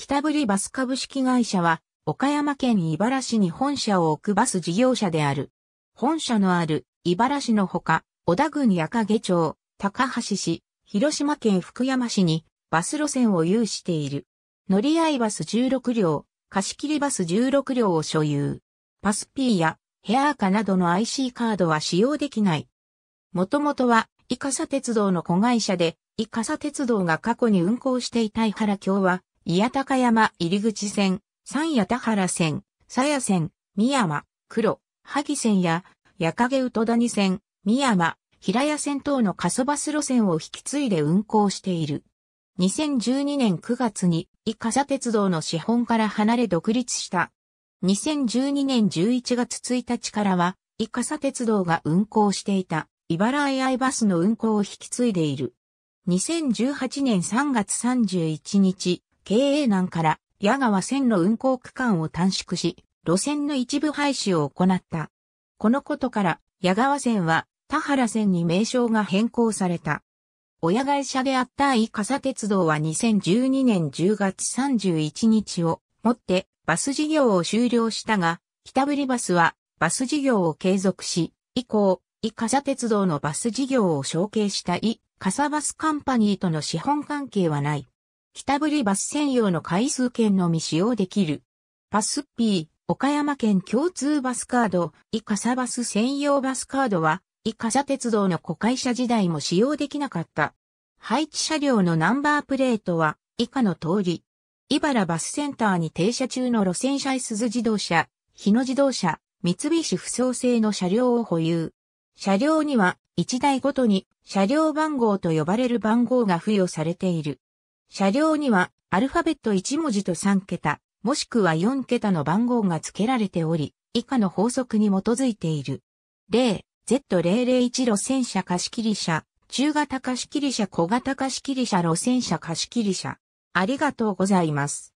北ブリバス株式会社は、岡山県茨城市に本社を置くバス事業者である。本社のある茨城市のほか、小田郡矢掛町、高橋市、広島県福山市にバス路線を有している。乗り合いバス16両、貸切バス16両を所有。パス P やヘアーカなどの IC カードは使用できない。もともとは、イカサ鉄道の子会社で、イカサ鉄道が過去に運行していた井原京は、八高山入口線、三谷田原線、鞘線、三山、黒、萩線や、矢影宇都谷線、三山、平谷線等の過疎バス路線を引き継いで運行している。2012年9月に、伊笠鉄道の資本から離れ独立した。2012年11月1日からは、伊笠鉄道が運行していた、茨愛愛バスの運行を引き継いでいる。2018年3月31日、経営難から矢川線の運行区間を短縮し、路線の一部廃止を行った。このことから矢川線は田原線に名称が変更された。親会社であった井笠鉄道は2012年10月31日をもってバス事業を終了したが、北ぶりバスはバス事業を継続し、以降、井笠鉄道のバス事業を承継した井笠バスカンパニーとの資本関係はない。北ぶりバス専用の回数券のみ使用できる。パス P、岡山県共通バスカード、イカサバス専用バスカードは、イカサ鉄道の子会社時代も使用できなかった。配置車両のナンバープレートは、以下の通り。茨バスセンターに停車中の路線車いすず自動車、日野自動車、三菱不走製の車両を保有。車両には、1台ごとに車両番号と呼ばれる番号が付与されている。車両にはアルファベット1文字と3桁、もしくは4桁の番号が付けられており、以下の法則に基づいている。例、Z001 路線車貸切車、中型貸切車小型貸切車路線車貸切車。ありがとうございます。